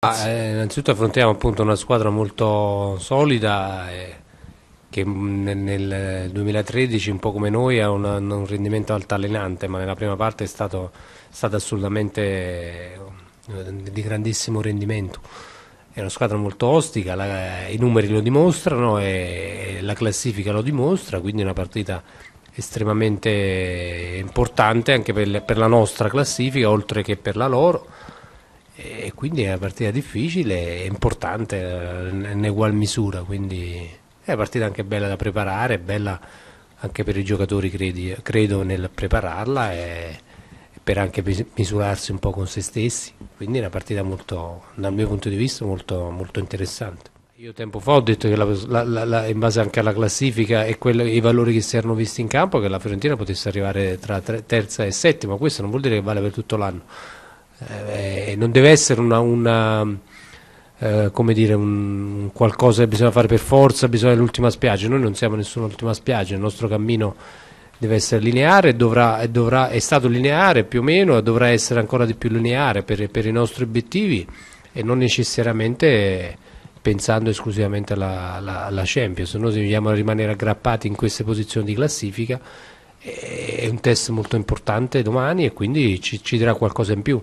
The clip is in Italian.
Ah, eh, innanzitutto affrontiamo appunto una squadra molto solida eh, che nel 2013 un po' come noi ha una, un rendimento altalenante ma nella prima parte è stato, stato assolutamente eh, di grandissimo rendimento. È una squadra molto ostica, la, i numeri lo dimostrano e la classifica lo dimostra, quindi è una partita estremamente importante anche per, per la nostra classifica oltre che per la loro e quindi è una partita difficile e importante in eh, ugual misura, quindi è una partita anche bella da preparare, bella anche per i giocatori credi, credo nel prepararla e per anche misurarsi un po' con se stessi, quindi è una partita molto, dal mio punto di vista molto, molto interessante. Io tempo fa ho detto che la, la, la, in base anche alla classifica e quelli, i valori che si erano visti in campo che la Fiorentina potesse arrivare tra terza e settima, questo non vuol dire che vale per tutto l'anno eh, non deve essere una, una eh, come dire, un, qualcosa che bisogna fare per forza, bisogna l'ultima spiaggia. Noi non siamo nessuna ultima spiaggia, il nostro cammino deve essere lineare, dovrà, dovrà, è stato lineare più o meno e dovrà essere ancora di più lineare per, per, i nostri obiettivi e non necessariamente pensando esclusivamente alla, alla, alla Champions. Noi se rimanere aggrappati in queste posizioni di classifica è un test molto importante domani e quindi ci, ci darà qualcosa in più.